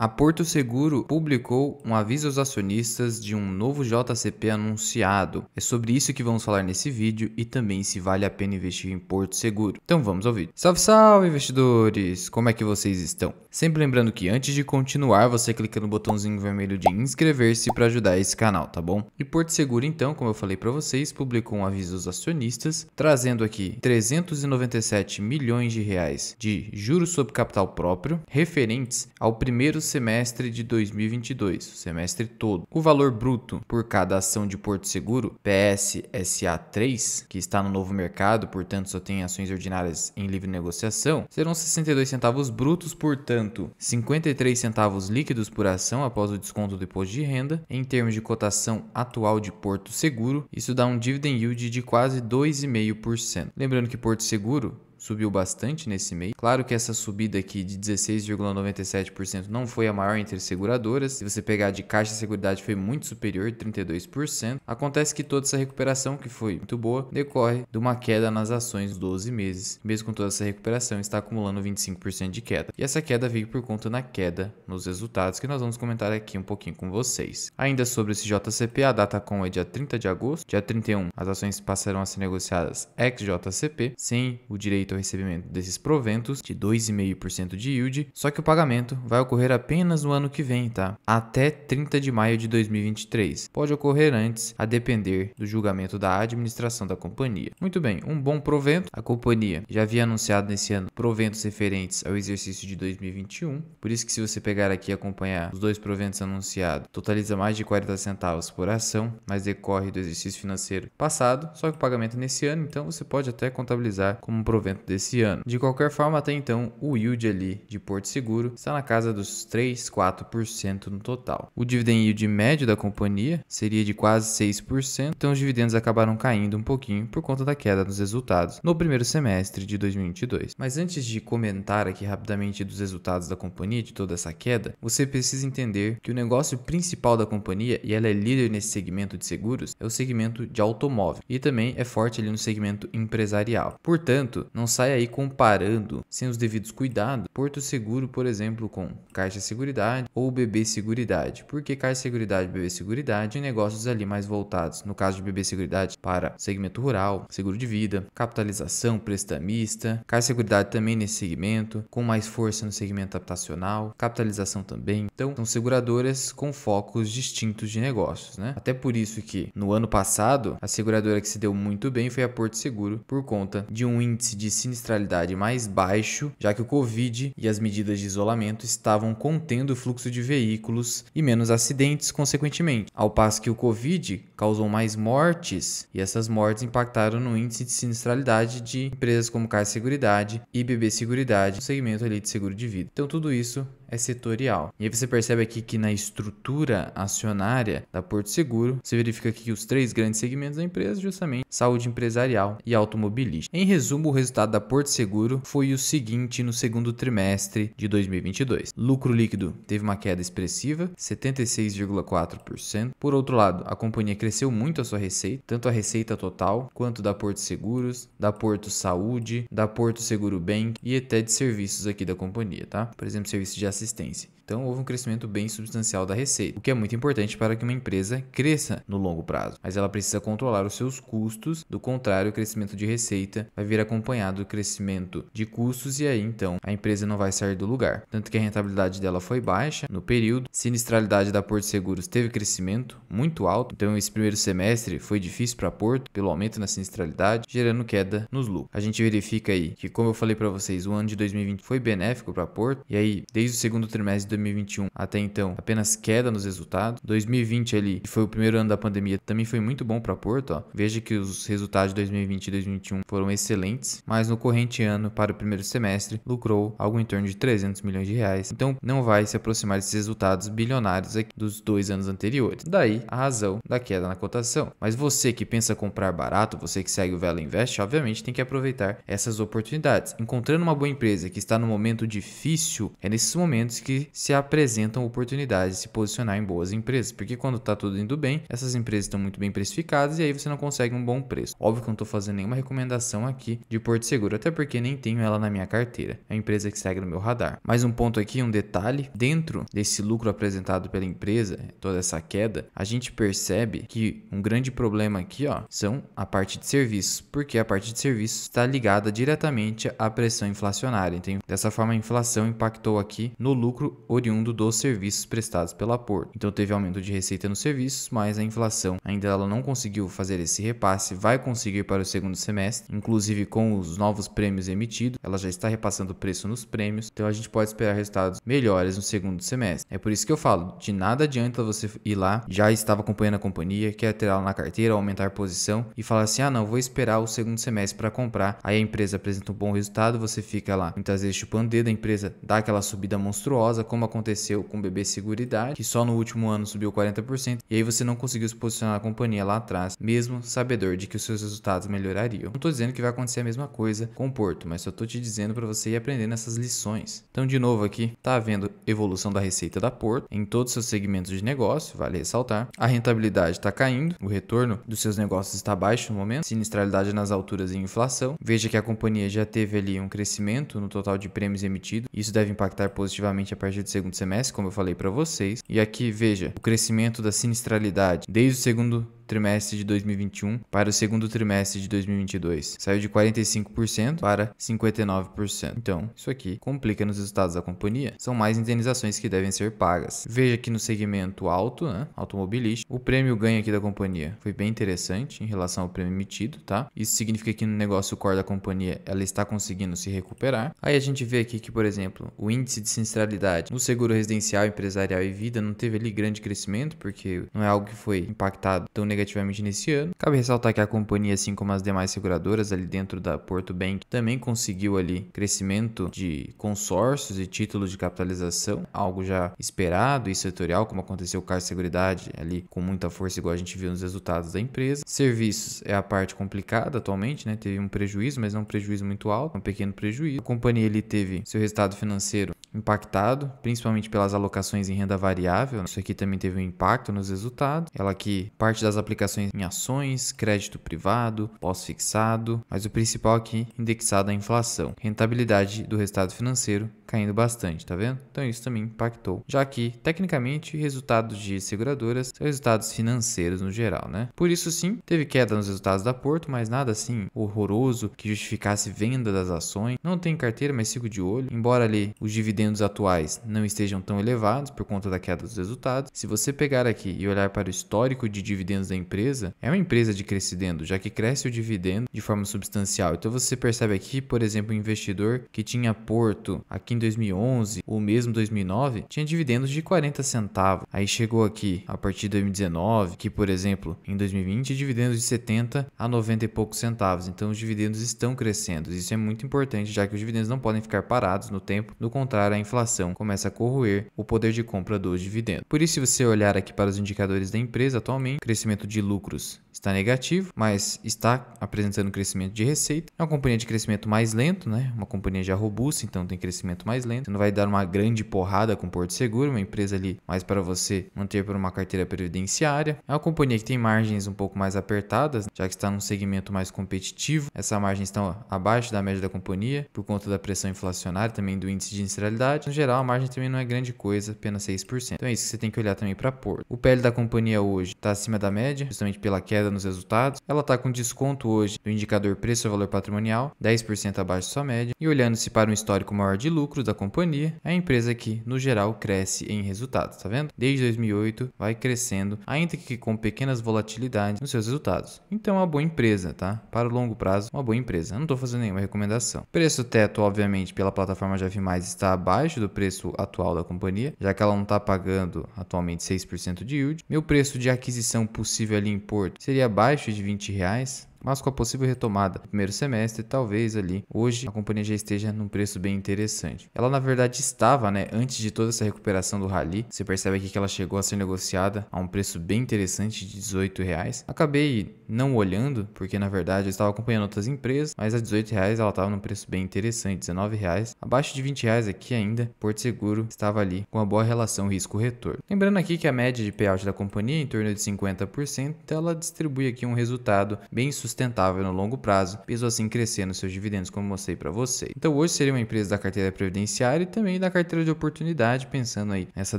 A Porto Seguro publicou um aviso aos acionistas de um novo JCP anunciado. É sobre isso que vamos falar nesse vídeo e também se vale a pena investir em Porto Seguro. Então vamos ao vídeo. Salve, salve investidores! Como é que vocês estão? Sempre lembrando que antes de continuar, você clica no botãozinho vermelho de inscrever-se para ajudar esse canal, tá bom? E Porto Seguro então, como eu falei para vocês, publicou um aviso aos acionistas, trazendo aqui 397 milhões de reais de juros sobre capital próprio, referentes ao primeiro semestre de 2022, o semestre todo. O valor bruto por cada ação de Porto Seguro, PSSA3, que está no novo mercado, portanto só tem ações ordinárias em livre negociação, serão 62 centavos brutos, portanto 53 centavos líquidos por ação após o desconto do imposto de renda. Em termos de cotação atual de Porto Seguro, isso dá um dividend yield de quase 2,5%. Lembrando que Porto Seguro subiu bastante nesse mês. Claro que essa subida aqui de 16,97% não foi a maior entre seguradoras. Se você pegar de Caixa de Seguridade foi muito superior, 32%. Acontece que toda essa recuperação, que foi muito boa, decorre de uma queda nas ações 12 meses. Mesmo com toda essa recuperação, está acumulando 25% de queda. E essa queda veio por conta na queda nos resultados, que nós vamos comentar aqui um pouquinho com vocês. Ainda sobre esse JCP, a data com é dia 30 de agosto. Dia 31, as ações passarão a ser negociadas ex-JCP, sem o direito direito ao recebimento desses proventos, de 2,5% de yield, só que o pagamento vai ocorrer apenas no ano que vem, tá? Até 30 de maio de 2023. Pode ocorrer antes, a depender do julgamento da administração da companhia. Muito bem, um bom provento. A companhia já havia anunciado nesse ano proventos referentes ao exercício de 2021, por isso que se você pegar aqui e acompanhar os dois proventos anunciados, totaliza mais de 40 centavos por ação, mas decorre do exercício financeiro passado, só que o pagamento é nesse ano, então você pode até contabilizar como um provento 1% desse ano. De qualquer forma, até então, o yield ali de Porto Seguro está na casa dos 3, 4% no total. O dividend yield médio da companhia seria de quase 6%, então os dividendos acabaram caindo um pouquinho por conta da queda nos resultados no primeiro semestre de 2022. Mas antes de comentar aqui rapidamente dos resultados da companhia de toda essa queda, você precisa entender que o negócio principal da companhia, e ela é líder nesse segmento de seguros, é o segmento de automóvel e também é forte ali no segmento empresarial. Portanto, não saia aí comparando, sem os devidos cuidados, Porto Seguro, por exemplo, com Caixa Seguridade ou BB Seguridade. Porque Caixa Seguridade e BB Seguridade, negócios ali mais voltados, no caso de BB Seguridade, para segmento rural, seguro de vida, capitalização, prestamista, Caixa Seguridade também nesse segmento, com mais força no segmento habitacional, capitalização também. Então, são seguradoras com focos distintos de negócios, né? Até por isso que no ano passado, a seguradora que se deu muito bem foi a Porto Seguro por conta de um índice de sinistralidade mais baixo, já que o Covid e as medidas de isolamento estavam contendo o fluxo de veículos e menos acidentes, consequentemente, ao passo que o Covid causou mais mortes e essas mortes impactaram no índice de sinistralidade de empresas como Caixa Seguridade e BB Seguridade, segmento ali de seguro de vida. Então, tudo isso é setorial. E aí você percebe aqui que na estrutura acionária da Porto Seguro, você verifica aqui que os três grandes segmentos da empresa, justamente saúde empresarial e automobilística. Em resumo, o resultado da Porto Seguro foi o seguinte no segundo trimestre de 2022. Lucro líquido teve uma queda expressiva, 76,4%. Por outro lado, a companhia cresceu muito a sua receita, tanto a receita total quanto da Porto Seguros, da Porto Saúde, da Porto Seguro Bank e até de serviços aqui da companhia, tá? Por exemplo, serviço de assistência. Então houve um crescimento bem substancial da receita, o que é muito importante para que uma empresa cresça no longo prazo, mas ela precisa controlar os seus custos, do contrário, o crescimento de receita vai vir acompanhado do crescimento de custos e aí então a empresa não vai sair do lugar. Tanto que a rentabilidade dela foi baixa no período, sinistralidade da Porto Seguros teve crescimento muito alto, então esse primeiro semestre foi difícil para a Porto pelo aumento na sinistralidade, gerando queda nos lucros. A gente verifica aí que, como eu falei para vocês, o ano de 2020 foi benéfico para a Porto e aí desde o segundo trimestre de 2021 até então, apenas queda nos resultados. 2020 ali, que foi o primeiro ano da pandemia, também foi muito bom para Porto, ó. Veja que os resultados de 2020 e 2021 foram excelentes, mas no corrente ano, para o primeiro semestre, lucrou algo em torno de 300 milhões de reais. Então, não vai se aproximar desses resultados bilionários dos dois anos anteriores. Daí, a razão da queda na cotação. Mas você que pensa comprar barato, você que segue o Vela Invest, obviamente tem que aproveitar essas oportunidades. Encontrando uma boa empresa que está no momento difícil, é nesses momentos momentos que se apresentam oportunidades de se posicionar em boas empresas, porque quando está tudo indo bem, essas empresas estão muito bem precificadas e aí você não consegue um bom preço. Óbvio que eu não estou fazendo nenhuma recomendação aqui de Porto Seguro, até porque nem tenho ela na minha carteira. É a empresa que segue no meu radar. Mais um ponto aqui, um detalhe, dentro desse lucro apresentado pela empresa, toda essa queda, a gente percebe que um grande problema aqui, ó, são a parte de serviços, porque a parte de serviços está ligada diretamente à pressão inflacionária. Então, dessa forma, a inflação impactou aqui no no lucro oriundo dos serviços prestados pela Porto. Então teve aumento de receita nos serviços, mas a inflação ainda ela não conseguiu fazer esse repasse, vai conseguir para o segundo semestre, inclusive com os novos prêmios emitidos, ela já está repassando o preço nos prêmios, então a gente pode esperar resultados melhores no segundo semestre. É por isso que eu falo, de nada adianta você ir lá, já estava acompanhando a companhia, quer ter ela na carteira, aumentar posição e falar assim: "Ah, não, vou esperar o segundo semestre para comprar". Aí a empresa apresenta um bom resultado, você fica lá, muitas vezes chupando o dedo, a empresa dá aquela subida monstruosa monstruosa, como aconteceu com o BB Seguridade, que só no último ano subiu 40%, e aí você não conseguiu se posicionar a companhia lá atrás, mesmo sabedor de que os seus resultados melhorariam. Não tô dizendo que vai acontecer a mesma coisa com o Porto, mas só tô te dizendo para você ir aprendendo essas lições. Então, de novo aqui, tá havendo evolução da receita da Porto em todos os seus segmentos de negócio, vale ressaltar. A rentabilidade está caindo, o retorno dos seus negócios está baixo no momento, sinistralidade nas alturas e inflação. Veja que a companhia já teve ali um crescimento no total de prêmios emitidos, isso deve impactar positivamente efetivamente a partir do segundo semestre, como eu falei para vocês. E aqui veja o crescimento da sinistralidade desde o segundo trimestre de 2021 para o segundo trimestre de 2022. Saiu de 45% para 59%. Então, isso aqui complica nos resultados da companhia. São mais indenizações que devem ser pagas. Veja que no segmento alto, né, automobilístico, o prêmio ganho aqui da companhia foi bem interessante em relação ao prêmio emitido, tá? Isso significa que no negócio core da companhia ela está conseguindo se recuperar. Aí a gente vê aqui que, por exemplo, o índice de sinceridade no seguro residencial, empresarial e vida não teve ali grande crescimento, porque não é algo que foi impactado tão negativamente negativamente nesse ano. Cabe ressaltar que a companhia, assim como as demais seguradoras ali dentro da Porto Bank, também conseguiu ali crescimento de consórcios e títulos de capitalização, algo já esperado e setorial, como aconteceu com a Seguridade ali com muita força, igual a gente viu nos resultados da empresa. Serviços é a parte complicada atualmente, né? Teve um prejuízo, mas não um prejuízo muito alto, um pequeno prejuízo. A companhia ele teve seu resultado financeiro impactado, principalmente pelas alocações em renda variável. Né? Isso aqui também teve um impacto nos resultados. Ela que parte das aplicações em ações, crédito privado, pós-fixado, mas o principal aqui indexado à inflação, rentabilidade do resultado financeiro caindo bastante, tá vendo? Então isso também impactou. Já que, tecnicamente, resultados de seguradoras são resultados financeiros no geral, né? Por isso sim, teve queda nos resultados da Porto, mas nada assim horroroso que justificasse venda das ações. Não tem carteira, mas sigo de olho. Embora ali os dividendos atuais não estejam tão elevados por conta da queda dos resultados, se você pegar aqui e olhar para o histórico de dividendos da empresa, é uma empresa de crescimento, já que cresce o dividendo de forma substancial. Então você percebe aqui, por exemplo, um investidor que tinha Porto aqui em 2011 ou mesmo 2009 tinha dividendos de 40 centavos. Aí chegou aqui a partir de 2019, que por exemplo, em 2020 dividendos de 70 a 90 e poucos centavos. Então os dividendos estão crescendo. Isso é muito importante, já que os dividendos não podem ficar parados no tempo, No contrário, a inflação começa a corroer o poder de compra dos dividendos. Por isso, se você olhar aqui para os indicadores da empresa atualmente, crescimento de lucros está negativo, mas está apresentando crescimento de receita. É uma companhia de crescimento mais lento, né? Uma companhia já robusta, então tem crescimento mais lento. Você não vai dar uma grande porrada com o Porto Seguro, uma empresa ali mais para você manter por uma carteira previdenciária. É uma companhia que tem margens um pouco mais apertadas, já que está num segmento mais competitivo. Essa margem está abaixo da média da companhia por conta da pressão inflacionária, também do índice de insalidade. No geral, a margem também não é grande coisa, apenas 6%. Então é isso que você tem que olhar também para Porto. O PL da companhia hoje está acima da média, justamente pela queda nos resultados. Ela está com desconto hoje do indicador preço valor patrimonial, 10% abaixo da sua média. E olhando-se para um histórico maior de lucro, da companhia, é a empresa que, no geral, cresce em resultados, tá vendo? Desde 2008 vai crescendo, ainda que com pequenas volatilidades nos seus resultados. Então é uma boa empresa, tá? Para o longo prazo, uma boa empresa. não estou fazendo nenhuma recomendação. Preço teto, obviamente, pela plataforma GF+, está abaixo do preço atual da companhia, já que ela não está pagando atualmente 6% de yield. Meu preço de aquisição possível ali em Porto seria abaixo de 20 reais, mas com a possível retomada do primeiro semestre, talvez ali hoje a companhia já esteja num preço bem interessante. Ela na verdade estava, né, antes de toda essa recuperação do rally. Você percebe aqui que ela chegou a ser negociada a um preço bem interessante de 18 reais. Acabei não olhando, porque na verdade eu estava acompanhando outras empresas, mas a 18 reais ela estava num preço bem interessante, 19 reais. Abaixo de 20 reais aqui ainda, Porto Seguro estava ali com uma boa relação risco-retorno. Lembrando aqui que a média de payout da companhia é em torno de 50%, então ela distribui aqui um resultado bem sucedido sustentável no longo prazo, peso assim crescendo seus dividendos, como mostrei para você. Então hoje seria uma empresa da carteira previdenciária e também da carteira de oportunidade, pensando aí nessa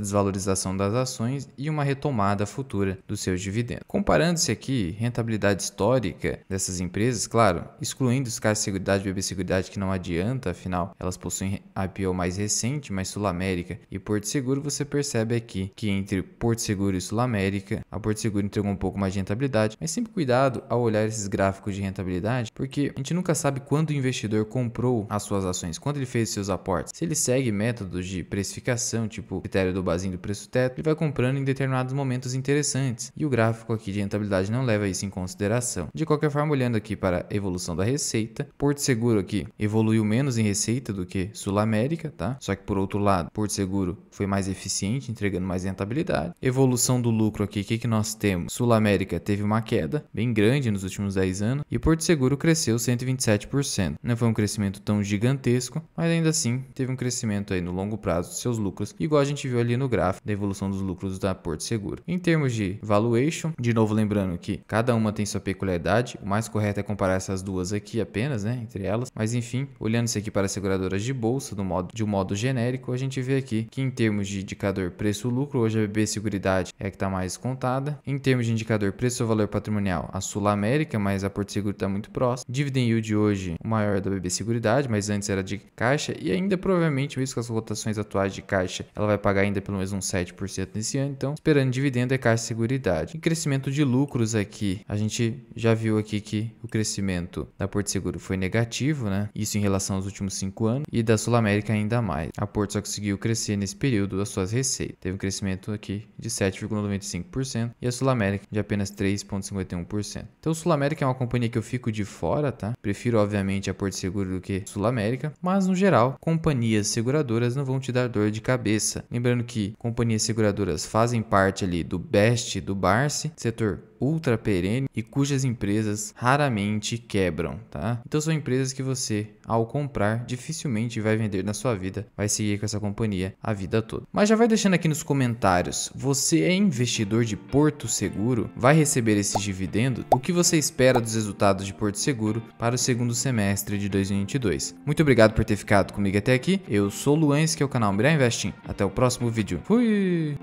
desvalorização das ações e uma retomada futura dos seus dividendos. Comparando-se aqui rentabilidade histórica dessas empresas, claro, excluindo os casos de Seguridade BB Seguridade que não adianta, afinal elas possuem IPO mais recente, mas Sul América e Porto Seguro, você percebe aqui que entre Porto Porto Seguro e Sul América, a Porto Seguro entregou um pouco mais de rentabilidade, mas sempre cuidado ao olhar esses gráficos gráfico de rentabilidade, porque a gente nunca sabe quando o investidor comprou as suas ações, quando ele fez seus aportes. Se ele segue métodos de precificação, tipo critério do basinho do preço teto, ele vai comprando em determinados momentos interessantes. E o gráfico aqui de rentabilidade não leva isso em consideração. De qualquer forma, olhando aqui para a evolução da receita, Porto Seguro aqui evoluiu menos em receita do que Sul América, tá? Só que por outro lado, Porto Seguro foi mais eficiente, entregando mais rentabilidade. Evolução do lucro aqui, o que, que nós temos? Sul América teve uma queda bem grande nos últimos 10 10 anos e Porto Seguro cresceu 127%. Não foi um crescimento tão gigantesco, mas ainda assim teve um crescimento aí no longo prazo de seus lucros, igual a gente viu ali no gráfico da evolução dos lucros da Porto Seguro. Em termos de valuation, de novo lembrando que cada uma tem sua peculiaridade, o mais correto é comparar essas duas aqui apenas, né, entre elas, mas enfim, olhando isso aqui para seguradoras de bolsa do modo, de um modo genérico, a gente vê aqui que em termos de indicador preço-lucro, hoje a BB Seguridade é a que está mais contada, em termos de indicador preço-valor patrimonial, a Sul América mais mas a Porto Seguro está muito próximo. Dividend yield hoje, o maior é da BB Seguridade, mas antes era de caixa e ainda provavelmente, visto que as rotações atuais de caixa, ela vai pagar ainda pelo menos uns 7% nesse ano, então esperando dividendo é caixa Seguridade. E crescimento de lucros aqui, a gente já viu aqui que o crescimento da Porto Seguro foi negativo, né? Isso em relação aos últimos cinco anos e da Sul América ainda mais. A Porto só conseguiu crescer nesse período as suas receitas. Teve um crescimento aqui de 7,95% e a Sul América de apenas 3,51%. Então, Sul América é uma uma companhia que eu fico de fora, tá? Prefiro, obviamente, a Porto Seguro do que Sul América, mas no geral, companhias seguradoras não vão te dar dor de cabeça. Lembrando que companhias seguradoras fazem parte ali do Best, do Barce, setor ultra perene e cujas empresas raramente quebram, tá? Então são empresas que você, ao comprar, dificilmente vai vender na sua vida, vai seguir com essa companhia a vida toda. Mas já vai deixando aqui nos comentários, você é investidor de Porto Seguro? Vai receber esses dividendos? O que você espera dos resultados de Porto Seguro para o segundo semestre de 2022. Muito obrigado por ter ficado comigo até aqui. Eu sou o Luan, esse que é o canal Mirar Investing. Até o próximo vídeo. Fui!